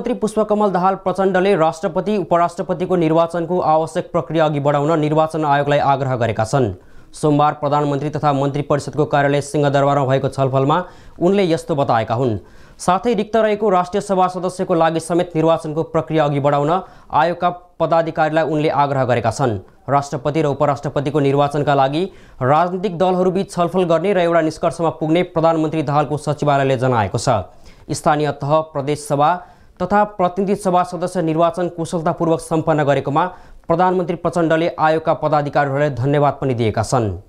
प्रधानमन्त्री पुष्पकमल दाहाल प्रचण्डले राष्ट्रपति उपराष्ट्रपतिको निर्वाचनको आवश्यक प्रक्रिया अघि बढाउन निर्वाचन आयोगलाई आग्रह गरेका छन् सोमबार प्रधानमन्त्री तथा मन्त्री परिषदको कार्यालय सिंहदरबारमा भएको छलफलमा उनले यस्तो बताएका हुन् साथै रिक्त रहेको राष्ट्रिय सभा सदस्यको लागि समेत निर्वाचनको प्रक्रिया अघि बढाउन आयोगका पदाधिकारीलाई उनले आग्रह गरेका छन् राष्ट्रपति र उपराष्ट्रपतिको निर्वाचनका लागि राजनीतिक दलहरूबीच छलफल गर्ने र एउटा निष्कर्षमा पुग्ने प्रधानमन्त्री दाहालको सचिवालयले जनाएको छ स्थानीय तह प्रदेशसभा तथा प्रतिनिधि सभा सदस्य निर्वाचन कुशलतापूर्वक सम्पन्न गरेकोमा प्रधानमन्त्री प्रचण्डले आयोगका पदाधिकारीहरूलाई धन्यवाद पनि दिएका छन्